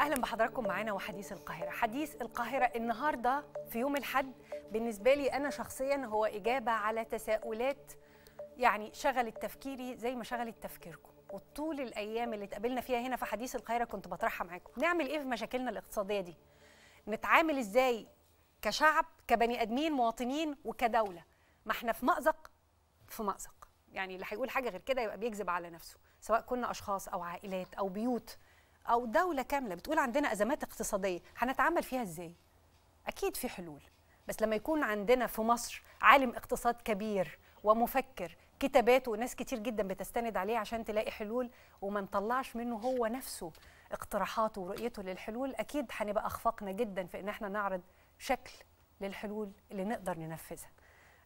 اهلا بحضراتكم معانا وحديث القاهره حديث القاهره النهارده في يوم الحد بالنسبه لي انا شخصيا هو اجابه على تساؤلات يعني شغلت تفكيري زي ما شغلت تفكيركم وطول الايام اللي اتقابلنا فيها هنا في حديث القاهره كنت بطرحها معاكم نعمل ايه في مشاكلنا الاقتصاديه دي نتعامل ازاي كشعب كبني ادمين مواطنين وكدوله ما احنا في مازق في مازق يعني اللي هيقول حاجه غير كده يبقى بيكذب على نفسه سواء كنا اشخاص او عائلات او بيوت او دوله كامله بتقول عندنا ازمات اقتصاديه هنتعامل فيها ازاي اكيد في حلول بس لما يكون عندنا في مصر عالم اقتصاد كبير ومفكر كتاباته وناس كتير جدا بتستند عليه عشان تلاقي حلول وما نطلعش منه هو نفسه اقتراحاته ورؤيته للحلول اكيد هنبقى اخفقنا جدا في ان احنا نعرض شكل للحلول اللي نقدر ننفذها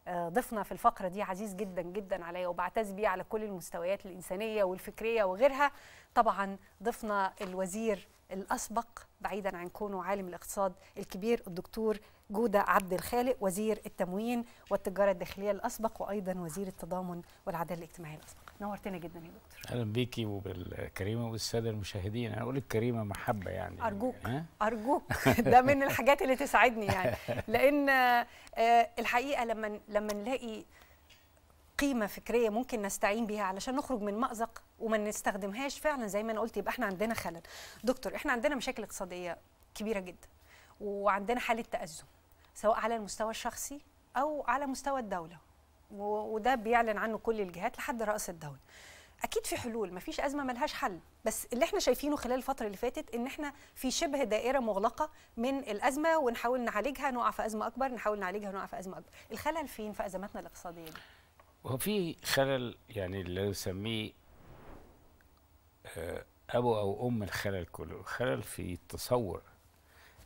آه، ضيفنا في الفقره دي عزيز جدا جدا عليا وبعتز بيه على كل المستويات الانسانيه والفكريه وغيرها طبعا ضيفنا الوزير الاسبق بعيدا عن كونه عالم الاقتصاد الكبير الدكتور جوده عبد الخالق وزير التموين والتجاره الداخليه الاسبق وايضا وزير التضامن والعداله الاجتماعيه الاسبق نورتنا جدا يا دكتور اهلا بيكي وبالكريمه والساده المشاهدين انا اقول الكريمه محبه يعني ارجوك يعني ارجوك ده من الحاجات اللي تساعدني يعني لان آه، الحقيقه لما لما نلاقي قيمة فكرية ممكن نستعين بها علشان نخرج من مأزق وما نستخدمهاش فعلا زي ما أنا قلت يبقى احنا عندنا خلل دكتور احنا عندنا مشاكل اقتصادية كبيرة جدا وعندنا حالة تأزم سواء على المستوى الشخصي أو على مستوى الدولة وده بيعلن عنه كل الجهات لحد راس الدوله اكيد في حلول مفيش ازمه ملهاش حل بس اللي احنا شايفينه خلال الفتره اللي فاتت ان احنا في شبه دائره مغلقه من الازمه ونحاول نعالجها نقع في ازمه اكبر نحاول نعالجها نقع في ازمه اكبر الخلل فين في ازماتنا الاقتصاديه دي هو في خلل يعني اللي نسميه آه، ابو او ام الخلل كله الخلل في التصور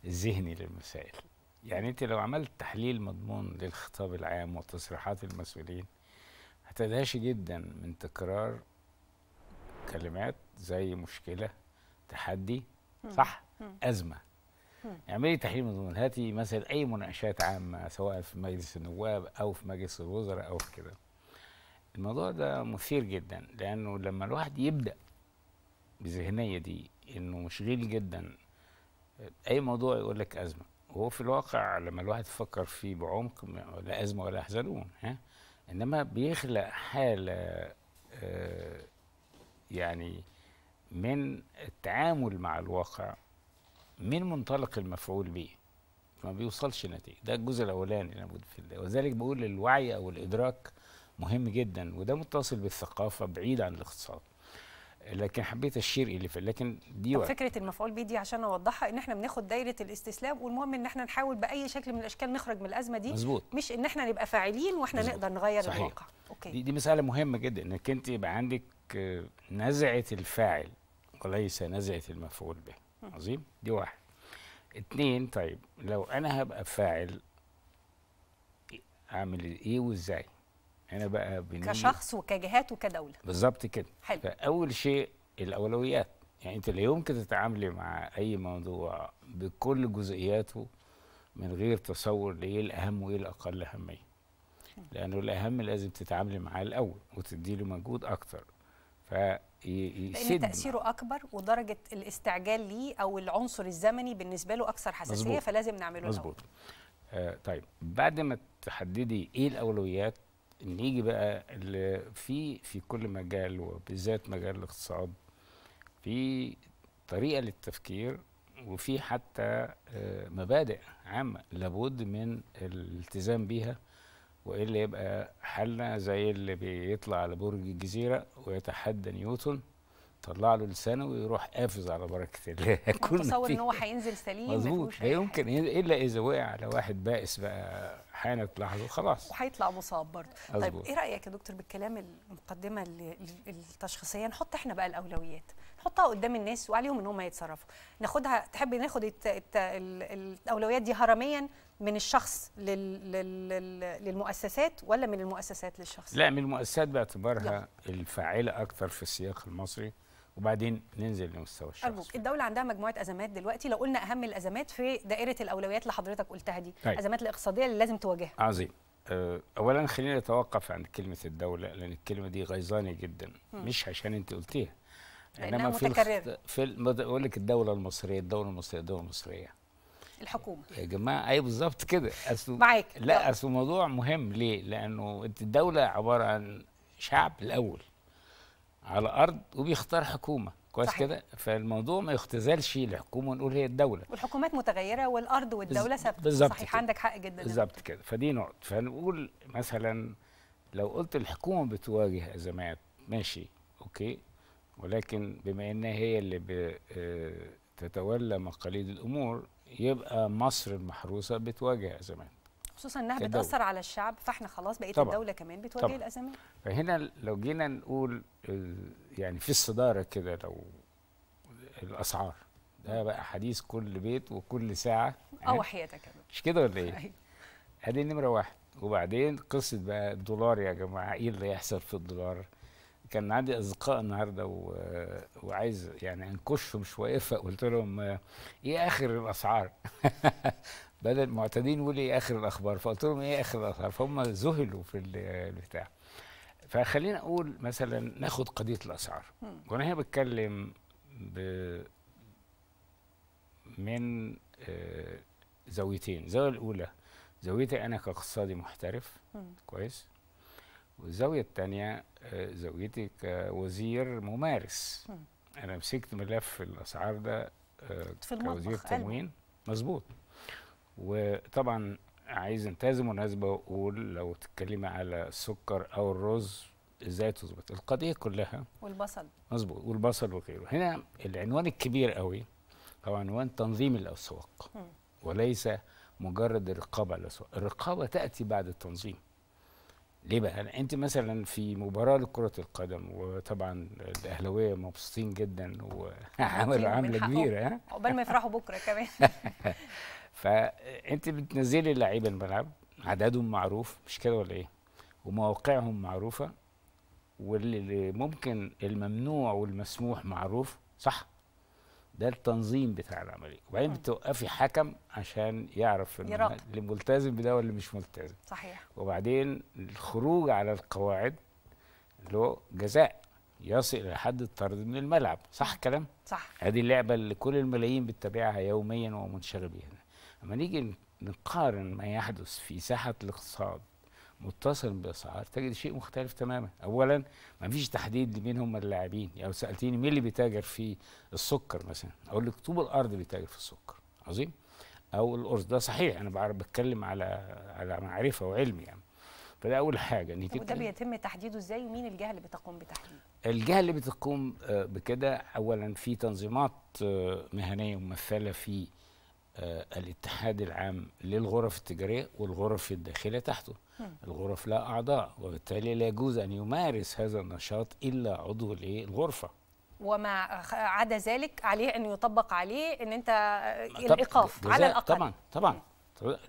الذهني للمسائل يعني انت لو عملت تحليل مضمون للخطاب العام وتصريحات المسؤولين هتدهشي جدا من تكرار كلمات زي مشكله تحدي صح ازمه اعملي تحليل مضمون هاتي مثلا اي مناقشات عامه سواء في مجلس النواب او في مجلس الوزراء او في كده الموضوع ده مثير جدا لانه لما الواحد يبدا بذهنيه دي انه مشغول جدا اي موضوع يقول لك ازمه هو في الواقع لما الواحد فكر فيه بعمق لا أزمة ولا يحزنون ها إنما بيخلق حالة آه، يعني من التعامل مع الواقع من منطلق المفعول به ما بيوصلش نتيجة ده الجزء الأولاني أنا بقول في وذلك بقول الوعي أو الإدراك مهم جدا وده متصل بالثقافة بعيد عن الاقتصاد لكن حبيت اشير اليه لكن دي وقت. فكره المفعول به دي عشان اوضحها ان احنا بناخد دايره الاستسلام والمهم ان احنا نحاول باي شكل من الاشكال نخرج من الازمه دي مزبوط. مش ان احنا نبقى فاعلين واحنا مزبوط. نقدر نغير صحيح. الواقع اوكي دي, دي مساله مهمه جدا انك انت يبقى عندك آه، نزعه الفاعل وليس نزعه المفعول به عظيم دي واحد اتنين طيب لو انا هبقى فاعل إيه- اعمل ايه, إيه وازاي هنا بقى كشخص وكجهات وكدوله بالظبط كده حلو فاول شيء الاولويات يعني انت لا يمكن تتعاملي مع اي موضوع بكل جزئياته من غير تصور لايه الاهم وايه الاقل اهميه لانه الاهم لازم تتعاملي معاه الاول وتدي له مجهود اكتر فيسد لان تاثيره اكبر ودرجه الاستعجال ليه او العنصر الزمني بالنسبه له اكثر حساسيه مزبوط. فلازم نعمله مظبوط آه طيب بعد ما تحددي ايه الاولويات نيجي بقى في في كل مجال وبالذات مجال الاقتصاد في طريقه للتفكير وفي حتى آه، مبادئ عامه لابد من الالتزام بيها والا يبقى حالنا زي اللي بيطلع على برج الجزيره ويتحدى نيوتن طلع له لسانه ويروح قافز على بركه الله تصور ان هو هينزل سليم مظبوط لا يمكن الا اذا وقع على واحد بائس بقى حانت لحظه خلاص وهيطلع مصاب برضه طيب ايه رايك يا دكتور بالكلام المقدمه التشخيصيه نحط احنا بقى الاولويات نحطها قدام الناس وعليهم ان هم يتصرفوا ناخدها تحب ناخد الت... الت... الاولويات دي هرميا من الشخص لل... لل... للمؤسسات ولا من المؤسسات للشخص لا من المؤسسات باعتبارها الفاعله اكثر في السياق المصري وبعدين ننزل لمستوى الشخص أرجوك الدولة عندها مجموعة أزمات دلوقتي لو قلنا أهم الأزمات في دائرة الأولويات اللي حضرتك قلتها دي هاي. طيب. الأزمات الاقتصادية اللي لازم تواجهها عظيم أه، أولا خلينا نتوقف عند كلمة الدولة لأن الكلمة دي غيظانة جدا م. مش عشان أنت قلتيها إنما في متكررة في بقول لك الدولة المصرية الدولة المصرية الدولة المصرية الحكومه يا جماعه اي بالظبط كده اصل معاك لا اصل الموضوع مهم ليه لانه الدوله عباره عن شعب الاول على ارض وبيختار حكومه كويس كده فالموضوع ما يختزلش الحكومه نقول هي الدوله والحكومات متغيره والارض والدوله ثابته بالظبط صحيح كده. عندك حق جدا بالظبط كده فدي نقط فنقول مثلا لو قلت الحكومه بتواجه ازمات ماشي اوكي ولكن بما انها هي اللي بتتولى آه، مقاليد الامور يبقى مصر المحروسه بتواجه ازمات خصوصا انها الدولة. بتاثر على الشعب فاحنا خلاص بقيه طبعًا. الدوله كمان بتواجه طبعًا. الازمات فهنا لو جينا نقول يعني في الصداره كده لو الاسعار ده بقى حديث كل بيت وكل ساعه اه وحياتك مش كده ولا ايه؟ أيوة. ادي نمره واحد وبعدين قصه بقى الدولار يا جماعه ايه اللي يحصل في الدولار؟ كان عندي اصدقاء النهارده و... وعايز يعني انكشهم شويه فقلت لهم ايه اخر الاسعار؟ بدل المعتادين يقول ايه اخر الاخبار فقلت لهم ايه اخر الاخبار فهم ذهلوا في البتاع فخلينا اقول مثلا ناخد قضيه الاسعار وانا هنا بتكلم ب من آه، زاويتين الزاويه الاولى زاويتي انا كاقتصادي محترف كويس والزاويه الثانيه آه، زاويتي كوزير ممارس انا مسكت ملف الاسعار ده آه، في كوزير تموين مظبوط وطبعا عايز انتهز مناسبة واقول لو تتكلمي على السكر او الرز ازاي تظبط القضيه كلها والبصل مظبوط والبصل وغيره هنا العنوان الكبير قوي هو عنوان تنظيم الاسواق وليس مجرد الرقابه على الاسواق الرقابه تاتي بعد التنظيم ليه بقى انت مثلا في مباراه لكره القدم وطبعا الاهلاويه مبسوطين جدا وعملوا عمله كبيره عقبال ما يفرحوا بكره كمان فانت بتنزلي اللعيبه الملعب عددهم معروف مش كده ولا ايه ومواقعهم معروفه واللي ممكن الممنوع والمسموح معروف صح ده التنظيم بتاع العمليه وبعدين بتوقفي حكم عشان يعرف اللي ملتزم بده واللي مش ملتزم صحيح وبعدين الخروج على القواعد له جزاء يصل الى حد الطرد من الملعب صح الكلام صح هذه اللعبه اللي كل الملايين بتتابعها يوميا ومنشغل بيها لما نيجي نقارن ما يحدث في ساحة الاقتصاد متصل بأسعار تجد شيء مختلف تماما اولا ما فيش تحديد لمين هم اللاعبين يعني سالتيني مين اللي بيتاجر في السكر مثلا اقول لك طوب الارض بيتاجر في السكر عظيم او الارز ده صحيح انا بعرف بتكلم على على معرفه وعلم يعني فده اول حاجه ان وده بيتم تحديده ازاي ومين الجهه اللي بتقوم بتحديده الجهه اللي بتقوم آه، بكده اولا في تنظيمات آه، مهنيه ممثله في آه، الاتحاد العام للغرف التجارية والغرف الداخلية تحته الغرف لا أعضاء وبالتالي لا يجوز أن يمارس هذا النشاط إلا عضو للغرفة وما عدا ذلك عليه أن يطبق عليه أن أنت آه، الإيقاف على الأقل طبعا طبعا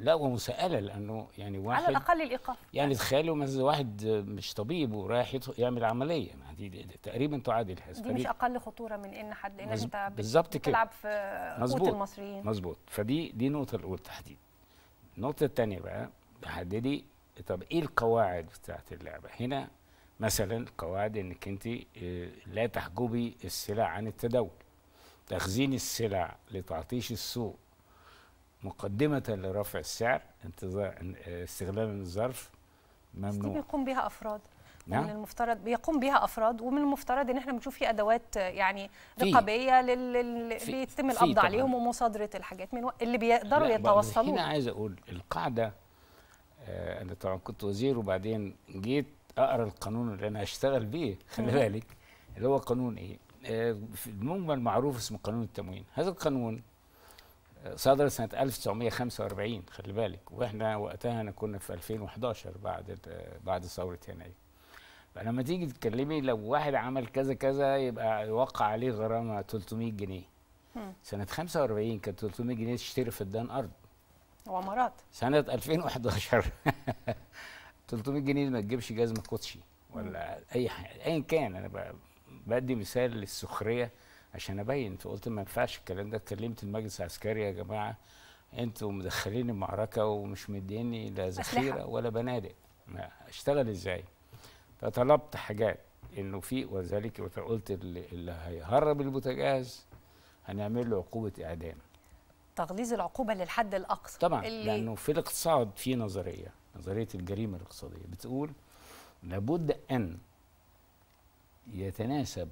لا ومساءله لانه يعني واحد على الاقل الايقاف يعني تخيلوا مثلا واحد مش طبيب ورايح يعمل عمليه ما دي تقريبا تعادل حسب دي مش اقل خطوره من ان حد لانك انت بالظبط كده بتلعب في قوت المصريين مظبوط فدي دي النقطه الاولى تحديد النقطه الثانيه بقى تحددي طب ايه القواعد بتاعه اللعبه هنا مثلا القواعد انك انت آه، لا تحجبي السلع عن التداول تخزين السلع لتعطيش السوق مقدمة لرفع السعر انتظار استغلال الظرف ممنوع دي بيقوم بها أفراد نعم. من المفترض بيقوم بها افراد ومن المفترض ان احنا بنشوف في ادوات يعني رقابيه لل... في بيتم القبض عليهم ومصادره الحاجات من و... اللي بيقدروا يتوصلوا هنا عايز اقول القاعده آه انا طبعا كنت وزير وبعدين جيت اقرا القانون اللي انا هشتغل بيه خلي بالك اللي هو قانون ايه آه في المجمل معروف اسمه قانون التموين هذا القانون صدر سنة 1945 خلي بالك واحنا وقتها انا كنا في 2011 بعد بعد ثورة يناير فلما تيجي تتكلمي لو واحد عمل كذا كذا يبقى يوقع عليه غرامة 300 جنيه سنة 45 كانت 300 جنيه تشتري فدان أرض وعمارات. سنة 2011 300 جنيه ما تجيبش جزمة كوتشي ولا أي حاجة أيا كان أنا بدي مثال للسخرية عشان ابين فقلت ما ينفعش الكلام ده اتكلمت المجلس العسكري يا جماعه انتوا مدخلين المعركه ومش مديني لا ذخيره ولا بنادق اشتغل ازاي فطلبت حاجات انه في وذلك قلت اللي هيهرب البوتجاز هنعمل له عقوبه اعدام تغليظ العقوبه للحد الاقصى طبعا اللي لانه في الاقتصاد في نظريه نظريه الجريمه الاقتصاديه بتقول لابد ان يتناسب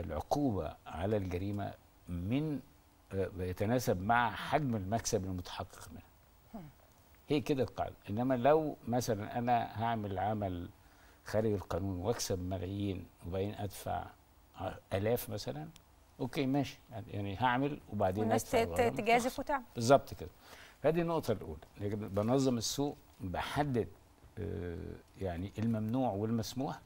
العقوبه على الجريمه من آه، يتناسب مع حجم المكسب المتحقق منها هي كده القاعده انما لو مثلا انا هعمل عمل خارج القانون واكسب ملايين وبعدين ادفع الاف مثلا اوكي ماشي يعني هعمل وبعدين والناس تجازف وتعمل بالظبط كده فدي النقطه الاولى لكن بنظم السوق بحدد آه، يعني الممنوع والمسموح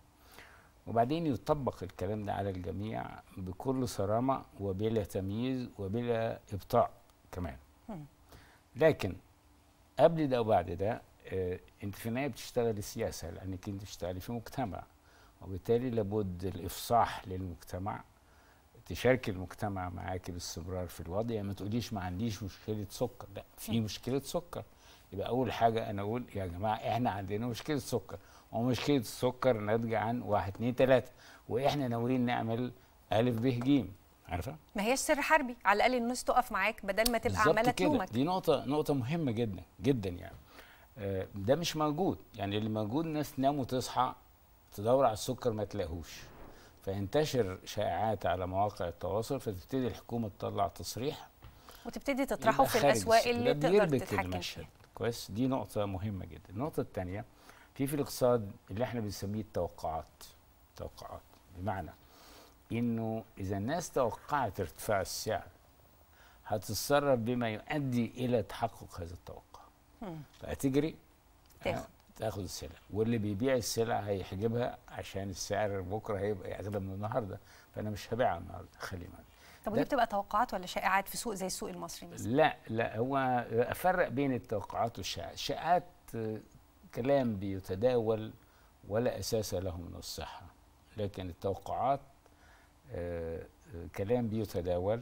وبعدين يطبق الكلام ده على الجميع بكل صرامة وبلا تمييز وبلا إبطاء كمان لكن قبل ده وبعد ده آه، انت في النهايه بتشتغلي سياسه لانك انت بتشتغلي في مجتمع وبالتالي لابد الافصاح للمجتمع تشاركي المجتمع معاك باستمرار في الوضع يعني ما تقوليش ما عنديش مشكله سكر لا في مشكله سكر يبقى اول حاجه انا اقول يا جماعه احنا عندنا مشكله سكر ومشكله السكر ناتجه عن واحد اثنين ثلاثه واحنا ناويين نعمل الف ب ج عارفه؟ ما هيش سر حربي على الاقل الناس تقف معاك بدل ما تبقى عماله تلومك دي نقطه نقطه مهمه جدا جدا يعني آه، ده مش موجود يعني اللي موجود ناس تنام وتصحى تدور على السكر ما تلاقوش فينتشر شائعات على مواقع التواصل فتبتدي الحكومه تطلع تصريح وتبتدي تطرحه في الاسواق اللي تقدر تتحكم فيها كويس دي نقطه مهمه جدا النقطه الثانيه في في الاقتصاد اللي احنا بنسميه التوقعات توقعات بمعنى انه اذا الناس توقعت ارتفاع السعر هتتصرف بما يؤدي الى تحقق هذا التوقع فهتجري تاخد تاخد السلع واللي بيبيع السلع هيحجبها عشان السعر بكره هيبقى اغلى من النهارده فانا مش هبيعها النهارده خلي معايا طب ودي بتبقى توقعات ولا شائعات في سوق زي السوق المصري مثلا؟ لا لا هو افرق بين التوقعات والشائعات، الشائعات آه، كلام بيتداول ولا اساس له من الصحه، لكن التوقعات آه، آه، كلام بيتداول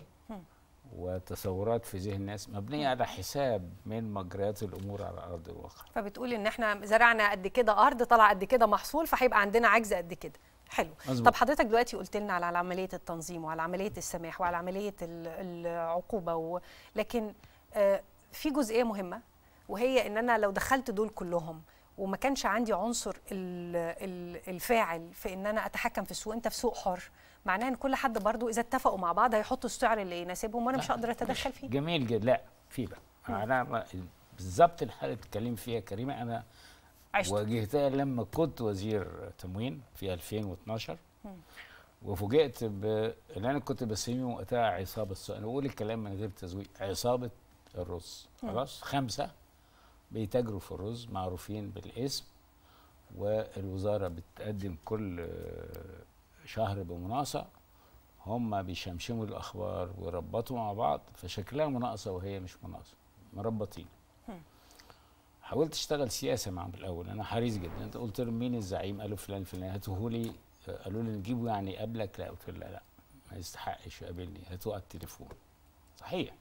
وتصورات في ذهن الناس مبنيه على حساب من مجريات الامور على ارض الواقع. فبتقول ان احنا زرعنا قد كده ارض طلع قد كده محصول فهيبقى عندنا عجز قد كده. حلو أزبط. طب حضرتك دلوقتي قلت لنا على عمليه التنظيم وعلى عمليه السماح وعلى عمليه العقوبه و... لكن آه، في جزئيه مهمه وهي ان انا لو دخلت دول كلهم وما كانش عندي عنصر الفاعل في ان انا اتحكم في السوق انت في سوق حر معناه ان كل حد برضو اذا اتفقوا مع بعض هيحطوا السعر اللي يناسبهم وانا مش هقدر اتدخل فيه جميل جدا لا في بقى انا بالظبط الحاله اللي بتتكلم فيها كريمه انا عشت. واجهتها لما كنت وزير تموين في 2012 وفوجئت باللي انا كنت بسميه وقتها عصابه السوء انا بقول الكلام من غير تزويق عصابه الرز خلاص خمسه بيتاجروا في الرز معروفين بالاسم والوزاره بتقدم كل شهر بمناقصه هم بيشمشموا الاخبار ويربطوا مع بعض فشكلها مناقصه وهي مش مناقصه مربطين حاولت اشتغل سياسه معاهم بالاول انا حريص جدا انت قلت لهم مين الزعيم قالوا فلان فلان هاتوه لي قالوا لي نجيبه يعني قبلك لا قلت لا لا ما يستحقش يقابلني هاتوه على التليفون صحيح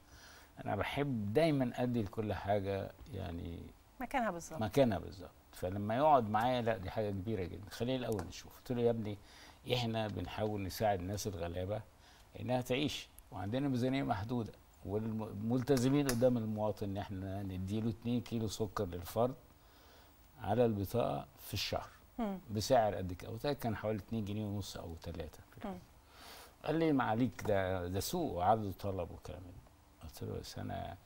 انا بحب دايما ادي لكل حاجه يعني مكانها بالظبط مكانها بالظبط فلما يقعد معايا لا دي حاجه كبيره جدا خلينا الاول نشوف قلت له يا ابني احنا بنحاول نساعد الناس الغلابه انها تعيش وعندنا ميزانيه محدوده والملتزمين قدام المواطن ان احنا نديله 2 كيلو سكر للفرد على البطاقه في الشهر بسعر قد كده كان حوالي 2 جنيه ونص او 3 قال لي معاليك ده ده سوق وعرض وطلب والكلام ده قلت له بس انا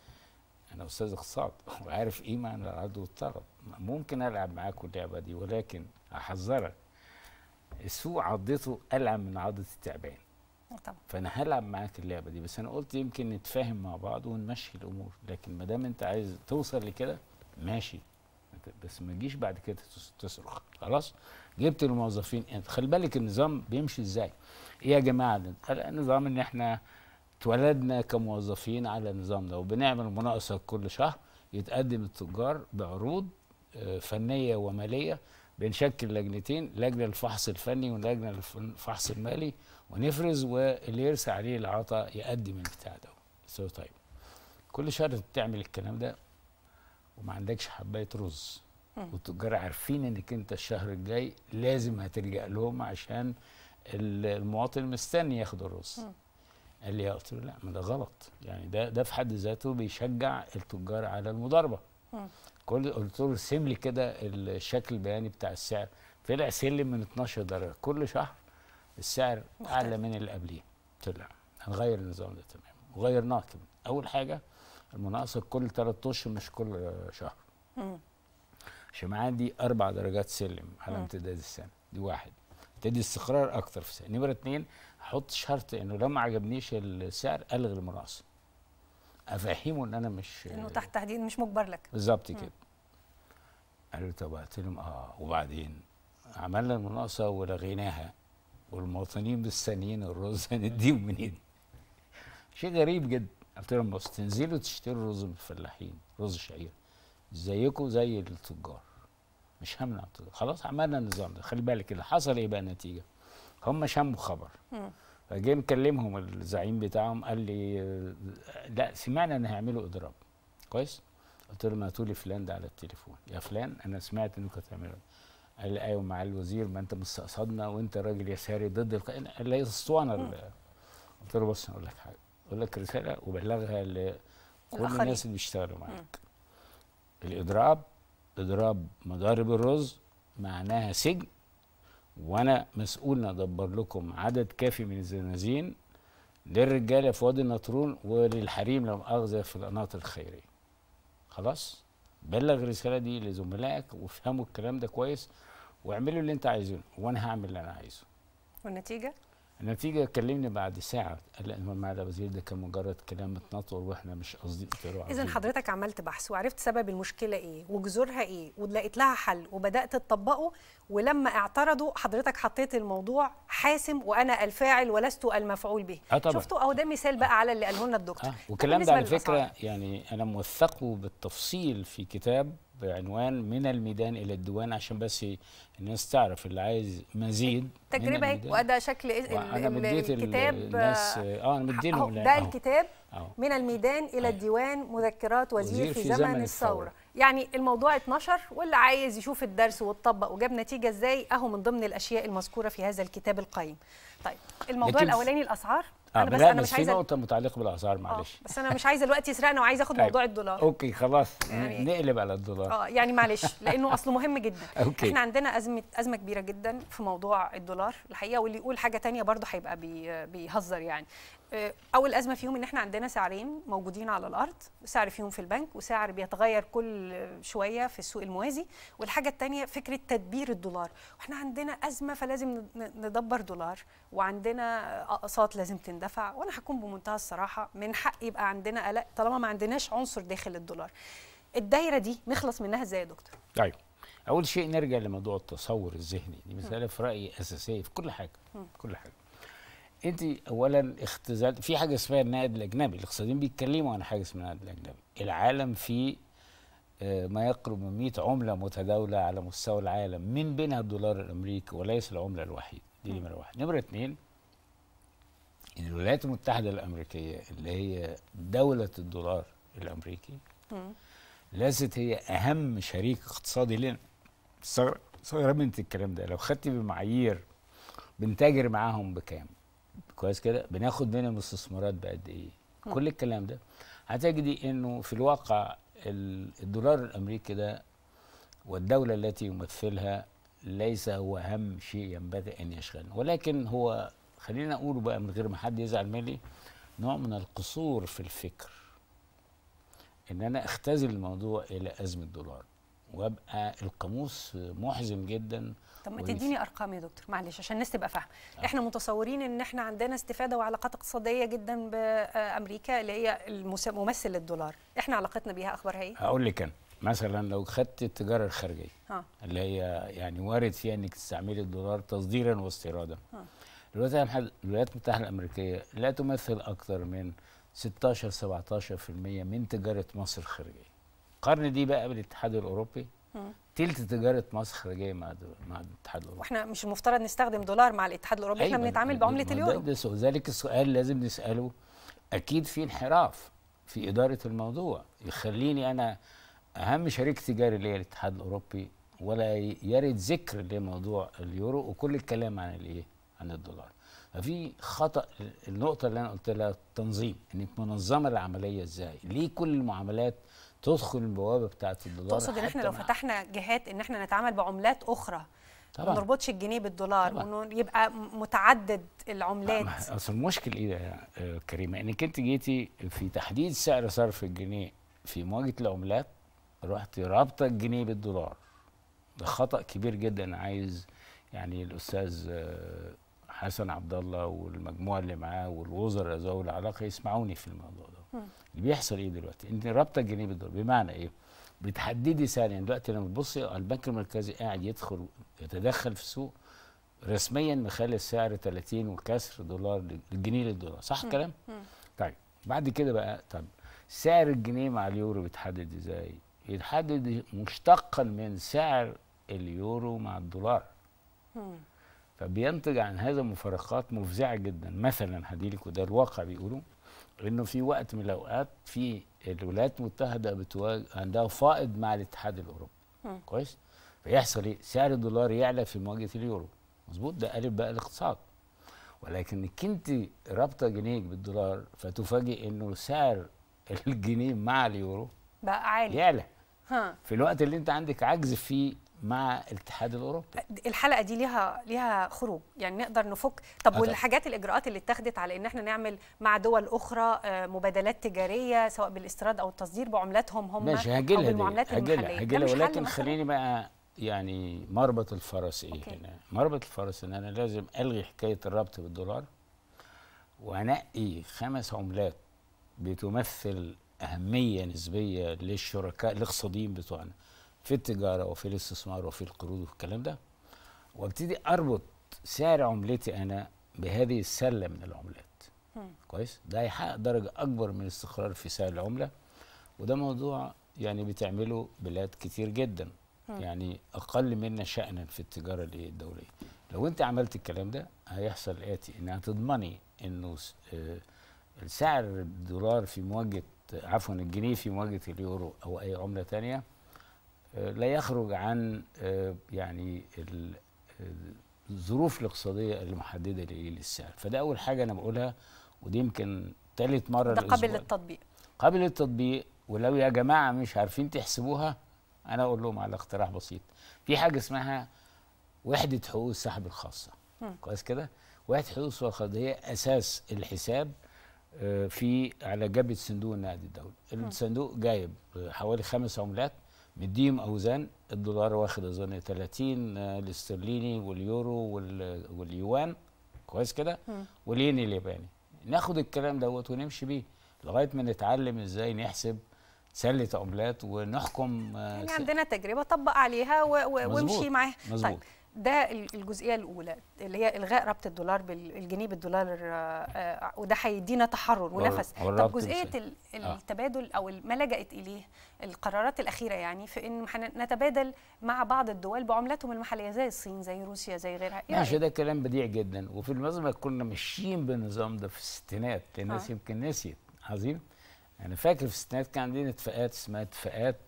انا استاذ اقتصاد وعارف ايه معنى العرض والطلب ممكن العب معاك اللعبه دي ولكن احذرك السوق عضته العب من عضه التعبان طبعا فانا هلعب معاك اللعبه دي بس انا قلت يمكن نتفاهم مع بعض ونمشي الامور لكن ما دام انت عايز توصل لكده ماشي بس ما تجيش بعد كده تصرخ خلاص جبت الموظفين انت خلي بالك النظام بيمشي ازاي ايه يا جماعه النظام ان احنا اتولدنا كموظفين على النظام ده وبنعمل مناقصه كل شهر يتقدم التجار بعروض آه، فنيه وماليه بنشكل لجنتين لجنه للفحص الفني ولجنه للفحص المالي ونفرز واللي يرسى عليه العطاء يقدم البتاع ده سو طيب كل شهر بتعمل الكلام ده وما عندكش حبايه رز والتجار عارفين انك انت الشهر الجاي لازم هتلجا لهم عشان المواطن مستني ياخد الرز قال لي قلت له لا ما ده غلط يعني ده ده في حد ذاته بيشجع التجار على المضاربه كل قلت له ارسم لي كده الشكل البياني بتاع السعر طلع سلم من 12 درجه كل شهر السعر اعلى من اللي قبليه طلع هنغير النظام ده تمام وغيرناه كمان اول حاجه المناقصه كل ثلاث اشهر مش كل شهر عشان عندي اربع درجات سلم على امتداد السنه دي واحد تدي استقرار اكتر في السنه نمره اثنين احط شرط انه لو ما عجبنيش السعر الغي المناقصه افهمه ان انا مش انه تحت تهديد مش مجبر لك بالظبط كده قال لي طب قلت لهم اه وبعدين عملنا المناقصه ولغيناها والمواطنين مستنيين الرز هنديهم منين؟ شيء غريب جدا قلت لهم بص تنزلوا تشتروا رز من الفلاحين رز شعير زيكم زي التجار مش همنع التجار خلاص عملنا النظام ده خلي بالك اللي حصل ايه بقى النتيجه؟ هم شموا خبر جه مكلمهم الزعيم بتاعهم قال لي لا سمعنا ان هيعملوا اضراب كويس قلت له ما تقولي فلان ده على التليفون يا فلان انا سمعت انك هتعملوا قال لي ايوه مع الوزير ما انت مستقصدنا وانت راجل يساري ضد الق... قال لي اسطوانه قلت له بص اقول لك حاجه اقول لك رساله وبلغها لكل الناس اللي بيشتغلوا معاك الاضراب اضراب مضارب الرز معناها سجن وانا مسؤول ادبر لكم عدد كافي من الزنازين للرجاله في وادي النطرون وللحريم لو مؤاخذه في القناطر الخيريه خلاص بلغ الرساله دي لزملائك وافهموا الكلام ده كويس واعملوا اللي انت عايزينه وانا هعمل اللي انا عايزه والنتيجه النتيجة كلمني بعد ساعة قال ما مع الوزير ده كان مجرد كلام اتنطر واحنا مش قصدي إذا حضرتك عملت بحث وعرفت سبب المشكلة إيه وجذورها إيه ولقيت لها حل وبدأت تطبقه ولما اعترضوا حضرتك حطيت الموضوع حاسم وأنا الفاعل ولست المفعول به أه طبعا. شفتوا أهو ده مثال بقى على اللي قاله لنا الدكتور آه. والكلام ده على فكرة يعني أنا موثقه بالتفصيل في كتاب بعنوان من الميدان الى الديوان عشان بس الناس تعرف اللي عايز مزيد تجربه وده إيه؟ شكل إيه؟ انا مديت الكتاب الناس اه انا مدي لهم ده الكتاب أوه. من الميدان الى أوه. الديوان مذكرات وزير, وزير في, في زمن, زمن الثوره يعني الموضوع اتنشر واللي عايز يشوف الدرس ويطبق وجاب نتيجه ازاي اهو من ضمن الاشياء المذكوره في هذا الكتاب القيم طيب الموضوع الاولاني الاسعار انا آه، بس انا مش عايزه نقطه متعلقه بالاسعار آه، معلش بس انا مش عايزه الوقت يسرقنا وعايزه اخد طيب. موضوع الدولار اوكي خلاص يعني نقلب على الدولار اه يعني معلش لانه اصله مهم جدا أوكي. احنا عندنا ازمه ازمه كبيره جدا في موضوع الدولار الحقيقه واللي يقول حاجه ثانيه برضه هيبقى بيهزر يعني آه، اول ازمه فيهم ان احنا عندنا سعرين موجودين على الارض سعر فيهم في البنك وسعر بيتغير كل شويه في السوق الموازي والحاجه الثانيه فكره تدبير الدولار واحنا عندنا ازمه فلازم ندبر دولار وعندنا اقساط لازم تندفع وانا هكون بمنتهى الصراحه من حق يبقى عندنا قلق طالما ما عندناش عنصر داخل الدولار الدايره دي نخلص منها ازاي يا دكتور طيب اول شيء نرجع لموضوع التصور الذهني دي مساله في رايي اساسيه في كل حاجه م. كل حاجه انت اولا اختزال في حاجه اسمها النقد الاجنبي الاقتصاديين بيتكلموا عن حاجه اسمها النقد الاجنبي العالم فيه آه، ما يقرب من 100 عمله متداوله على مستوى العالم من بينها الدولار الامريكي وليس العمله الوحيد دي نمره واحد نمره اثنين ان الولايات المتحده الامريكيه اللي هي دوله الدولار الامريكي لازت هي اهم شريك اقتصادي لنا صغيره انت الكلام ده لو خدت بمعايير بنتاجر معاهم بكام كويس كده بناخد منهم استثمارات بقد ايه كل الكلام ده هتجدي انه في الواقع الدولار الامريكي ده والدوله التي يمثلها ليس هو اهم شيء ينبغي ان يشغلنا ولكن هو خلينا اقوله بقى من غير ما حد يزعل مني نوع من القصور في الفكر ان انا اختزل الموضوع الى ازمه دولار وابقى القاموس محزن جدا طب ما تديني ارقام يا دكتور معلش عشان الناس تبقى فاهمه آه. احنا متصورين ان احنا عندنا استفاده وعلاقات اقتصاديه جدا بامريكا آه، اللي هي ممثل الدولار احنا علاقتنا بيها اخبارها ايه هقول لك انا مثلا لو خدت التجاره الخارجيه آه. اللي هي يعني وارد فيها انك تستعملي الدولار تصديرا واستيرادا آه. الولايات المتحده الامريكيه لا تمثل اكثر من 16 17% من تجاره مصر الخارجيه القرن دي بقى بالاتحاد الاوروبي آه. تلت تجاره مصر خارجيه مع مع الاتحاد الاوروبي واحنا مش المفترض نستخدم دولار مع الاتحاد الاوروبي احنا أيوة. بنتعامل بعمله اليورو ده ذلك السؤال لازم نساله اكيد في انحراف في اداره الموضوع يخليني انا اهم شريك تجاري ليا الاتحاد الاوروبي ولا يرد ذكر لموضوع اليورو وكل الكلام عن الايه عن الدولار ففي خطا النقطه اللي انا قلت لها التنظيم انك منظمه العمليه ازاي ليه كل المعاملات تدخل البوابه بتاعه الدولار تقصد ان احنا لو فتحنا جهات ان احنا نتعامل بعملات اخرى طبعا ما نربطش الجنيه بالدولار طبعًا. وانه يبقى متعدد العملات اصل المشكل ايه يا آه، كريمه انك انت جيتي في تحديد سعر صرف الجنيه في مواجهه العملات رحت رابطه الجنيه بالدولار ده خطا كبير جدا عايز يعني الاستاذ آه، حسن عبد الله والمجموعه اللي معاه والوزراء ذوي العلاقه يسمعوني في الموضوع ده اللي بيحصل ايه دلوقتي ان رابطه الجنيه بالدولار بمعنى ايه بتحددي ثانيا دلوقتي لما تبصي البنك المركزي قاعد يدخل يتدخل في السوق رسميا مخلي السعر 30 وكسر دولار الجنيه للدولار صح الكلام طيب بعد كده بقى طب سعر الجنيه مع اليورو بيتحدد ازاي بيتحدد مشتقا من سعر اليورو مع الدولار فبينتج عن هذا مفارقات مفزعه جدا مثلا هديلك وده الواقع بيقولوا انه في وقت من الاوقات في الولايات المتحده بتواجه عندها فائض مع الاتحاد الاوروبي كويس فيحصل ايه سعر الدولار يعلى في مواجهه اليورو مظبوط ده قلب بقى الاقتصاد ولكن كنت رابطه جنيه بالدولار فتفاجئ انه سعر الجنيه مع اليورو بقى عالي يعلى ها. في الوقت اللي انت عندك عجز فيه مع الاتحاد الاوروبي الحلقه دي ليها ليها خروج يعني نقدر نفك طب أتعرف. والحاجات الاجراءات اللي اتخذت على ان احنا نعمل مع دول اخرى آه، مبادلات تجاريه سواء بالاستيراد او التصدير بعملاتهم هم ماشي هجلها او بالمعاملات المحليه هجلها ولكن خليني بقى يعني مربط الفرس ايه أوكي. هنا مربط الفرس ان انا لازم الغي حكايه الربط بالدولار وانقي خمس عملات بتمثل اهميه نسبيه للشركاء الاقتصاديين بتوعنا في التجاره وفي الاستثمار وفي القروض والكلام ده وابتدي اربط سعر عملتي انا بهذه السله من العملات كويس ده هيحقق درجه اكبر من الاستقرار في سعر العمله وده موضوع يعني بتعمله بلاد كتير جدا يعني اقل منا شانا في التجاره الدوليه لو انت عملت الكلام ده هيحصل الاتي انها تضمني انه آه، سعر الدولار في مواجهه عفوا الجنيه في مواجهه اليورو او اي عمله ثانيه لا يخرج عن آه، يعني الظروف الاقتصاديه المحدده للسعر فده اول حاجه انا بقولها ودي يمكن ثالث مره ده قابل للتطبيق قابل للتطبيق ولو يا جماعه مش عارفين تحسبوها انا اقول لهم على اقتراح بسيط في حاجه اسمها وحده حقوق السحب الخاصه كويس كده وحده حقوق السحب الخاصه هي اساس الحساب آه، في على جبهه صندوق النقد الدولي الصندوق جايب آه، حوالي خمس عملات مديهم اوزان الدولار واخد اظن 30 آه، الاسترليني واليورو واليوان كويس كده والين الياباني ناخد الكلام دوت ونمشي بيه لغايه ما نتعلم ازاي نحسب سله عملات ونحكم يعني عندنا تجربه طبق عليها وامشي معاها طيب، مظبوط طيب. ده الجزئيه الاولى اللي هي الغاء ربط الدولار بالجنيه بالدولار آه، آه، وده هيدينا تحرر ونفس طب جزئيه آه. التبادل او ما لجأت اليه القرارات الاخيره يعني في ان نتبادل مع بعض الدول بعملاتهم المحليه زي الصين زي روسيا زي غيرها يعني ماشي ده كلام بديع جدا وفي المزمه كنا ماشيين بالنظام ده في الستينات الناس آه. يمكن نسيت عظيم انا فاكر في الستينات كان عندنا اتفاقات اسمها اتفاقات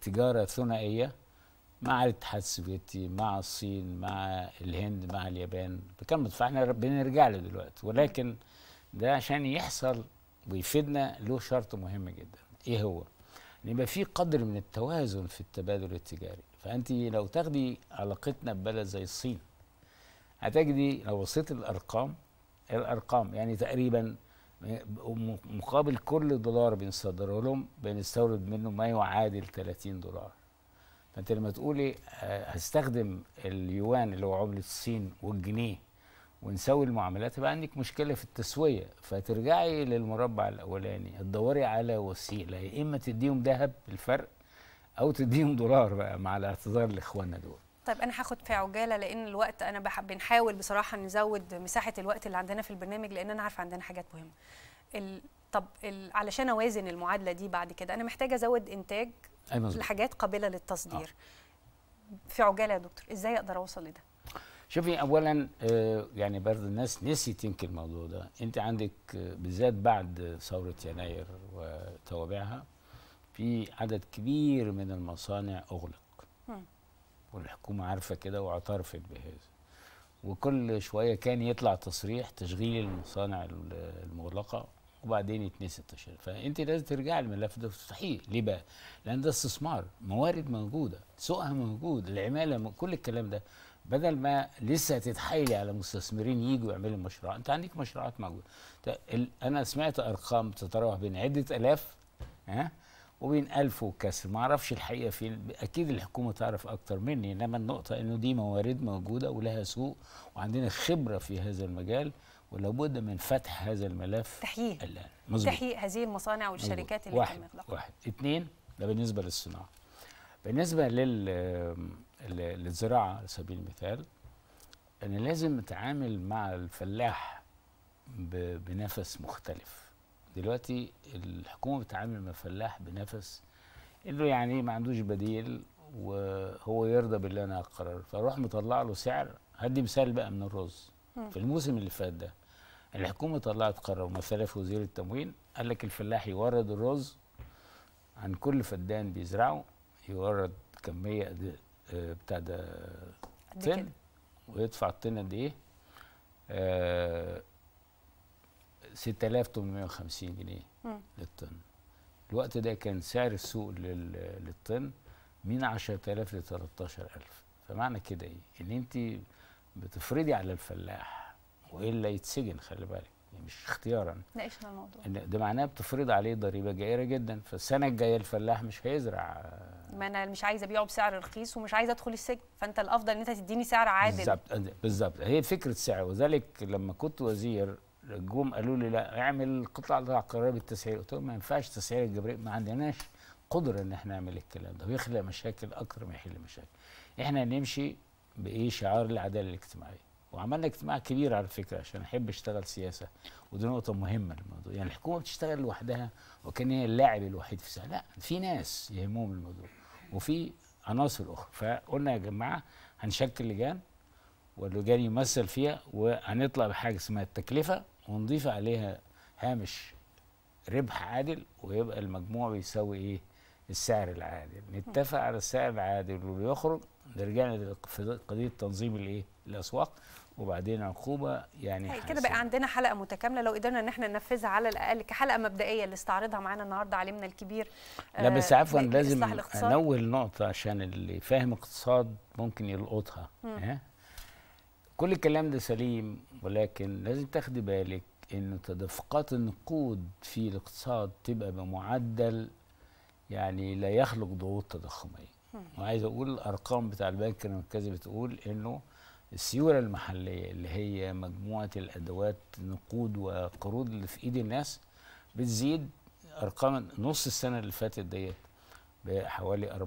تجاره ثنائيه مع الاتحاد السوفيتي مع الصين مع الهند مع اليابان بكم فاحنا بنرجع له دلوقتي ولكن ده عشان يحصل ويفيدنا له شرط مهم جدا ايه هو ان يبقى في قدر من التوازن في التبادل التجاري فانت لو تاخدي علاقتنا ببلد زي الصين هتجدي لو وصلت الارقام الارقام يعني تقريبا مقابل كل دولار بنصدره لهم بنستورد منه ما يعادل 30 دولار فانت لما تقولي آه، هستخدم اليوان اللي هو عمله الصين والجنيه ونسوي المعاملات يبقى عندك مشكله في التسويه فترجعي للمربع الاولاني تدوري على وسيله يا اما تديهم ذهب الفرق او تديهم دولار بقى مع الاعتذار لاخواننا دول طيب انا هاخد في عجاله لان الوقت انا بنحاول بصراحه نزود مساحه الوقت اللي عندنا في البرنامج لان انا عارفه عندنا حاجات مهمه ال... طب ال... علشان اوازن المعادله دي بعد كده انا محتاجه ازود انتاج لحاجات قابله للتصدير آه. في عجاله يا دكتور ازاي اقدر اوصل لده شوفي اولا آه، يعني برضه الناس نسيت يمكن الموضوع ده انت عندك آه، بالذات بعد ثوره يناير وتوابعها في عدد كبير من المصانع اغلق والحكومه عارفه كده واعترفت بهذا وكل شويه كان يطلع تصريح تشغيل المصانع المغلقه وبعدين يتنسي التشريع فانت لازم ترجع الملف ده مستحيل ليه بقى؟ لان ده استثمار موارد موجوده سوقها موجود العماله كل الكلام ده بدل ما لسه تتحايلي على مستثمرين يجوا يعملوا مشروع انت عندك مشروعات موجوده انا سمعت ارقام تتراوح بين عده الاف ها وبين ألف وكسر ما اعرفش الحقيقه فين اكيد الحكومه تعرف اكتر مني انما النقطه انه دي موارد موجوده ولها سوق وعندنا خبره في هذا المجال ولا بد من فتح هذا الملف تحييه الان مزبوط. تحييه هذه المصانع والشركات اللي واحد. تم واحد واحد اثنين ده بالنسبه للصناعه بالنسبه لل للزراعه على سبيل المثال انا لازم اتعامل مع الفلاح ب... بنفس مختلف دلوقتي الحكومه بتتعامل مع الفلاح بنفس انه يعني ما عندوش بديل وهو يرضى باللي انا هقرر فاروح مطلع له سعر هدي مثال بقى من الرز في الموسم اللي فات ده الحكومه طلعت قرار ومثلا في وزير التموين قال لك الفلاح يورد الرز عن كل فدان بيزرعه يورد كميه إيه، آه، بتاع ده طن ويدفع الطن قد ايه؟ 6850 آه، جنيه للطن الوقت ده كان سعر السوق للطن من 10000 ل 13000 فمعنى كده ايه؟ ان انت بتفرضي على الفلاح والا يتسجن خلي بالك يعني مش اختيارا ناقشنا الموضوع ده معناه بتفرض عليه ضريبه جائره جدا فالسنه الجايه الفلاح مش هيزرع ما انا مش عايزه ابيعه بسعر رخيص ومش عايزه ادخل السجن فانت الافضل ان انت تديني سعر عادل بالظبط بالظبط هي فكره سعر وذلك لما كنت وزير جم قالوا لي لا اعمل قطع قرار بالتسعير قلت لهم ما ينفعش تسعير الجبري ما عندناش قدره ان احنا نعمل الكلام ده ويخلق مشاكل اكتر ما يحل مشاكل احنا نمشي بايه شعار العداله الاجتماعيه وعملنا اجتماع كبير على فكره عشان احب اشتغل سياسه ودي نقطه مهمه للموضوع يعني الحكومه بتشتغل لوحدها وكان هي اللاعب الوحيد في الساحه لا في ناس يهمهم الموضوع وفي عناصر اخرى فقلنا يا جماعه هنشكل لجان واللجان يمثل فيها وهنطلع بحاجه اسمها التكلفه ونضيف عليها هامش ربح عادل ويبقى المجموع بيساوي ايه السعر العادل نتفق على السعر العادل واللي يخرج رجعنا لقضيه تنظيم الايه الاسواق وبعدين عقوبه يعني طيب، كده بقى عندنا حلقه متكامله لو قدرنا ان احنا ننفذها على الاقل كحلقه مبدئيه اللي استعرضها معانا النهارده علمنا الكبير لا آه، بس عفوا لازم انول نقطه عشان اللي فاهم اقتصاد ممكن يلقطها ها كل الكلام ده سليم ولكن لازم تاخدي بالك ان تدفقات النقود في الاقتصاد تبقى بمعدل يعني لا يخلق ضغوط تضخميه وعايز اقول الارقام بتاع البنك المركزي بتقول انه السيوله المحليه اللي هي مجموعه الادوات نقود وقروض اللي في ايد الناس بتزيد ارقام نص السنه اللي فاتت ديت بحوالي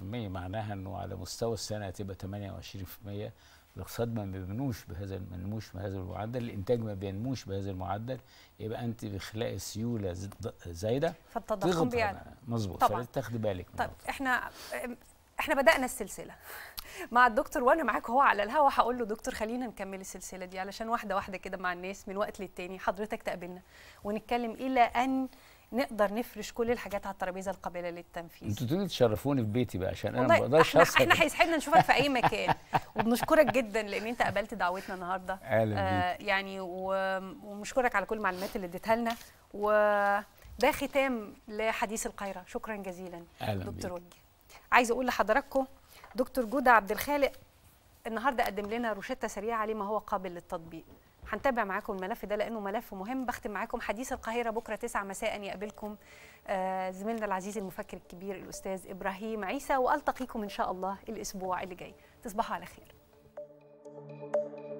14% معناها انه على مستوى السنه هتبقى 28% الاقتصاد ما بيبنوش بهذا المنموش بهذا المعدل الانتاج ما بينموش بهذا المعدل يبقى انت بخلاق سيوله زايده فالتضخم بيعلى مظبوط فلازم تاخدي بالك طب احنا احنا بدانا السلسله مع الدكتور وانا معاك هو على الهوا هقول له دكتور خلينا نكمل السلسله دي علشان واحده واحده كده مع الناس من وقت للتاني حضرتك تقابلنا ونتكلم الى ان نقدر نفرش كل الحاجات على الترابيزه القابله للتنفيذ انتوا تقولوا تشرفوني في بيتي بقى عشان انا ما بقدرش اصحى احنا هيسعدنا نشوفك في اي مكان وبنشكرك جدا لان انت قبلت دعوتنا النهارده آه يعني ومشكورك على كل المعلومات اللي اديتها لنا وده ختام لحديث القاهره شكرا جزيلا دكتور وجه عايز اقول لحضراتكم دكتور جودة عبد الخالق النهارده قدم لنا روشته سريعه لما هو قابل للتطبيق هنتابع معاكم الملف ده لانه ملف مهم بختم معاكم حديث القاهره بكره 9 مساء يقابلكم آه، زميلنا العزيز المفكر الكبير الاستاذ ابراهيم عيسى والتقيكم ان شاء الله الاسبوع اللي جاي تصبحوا على خير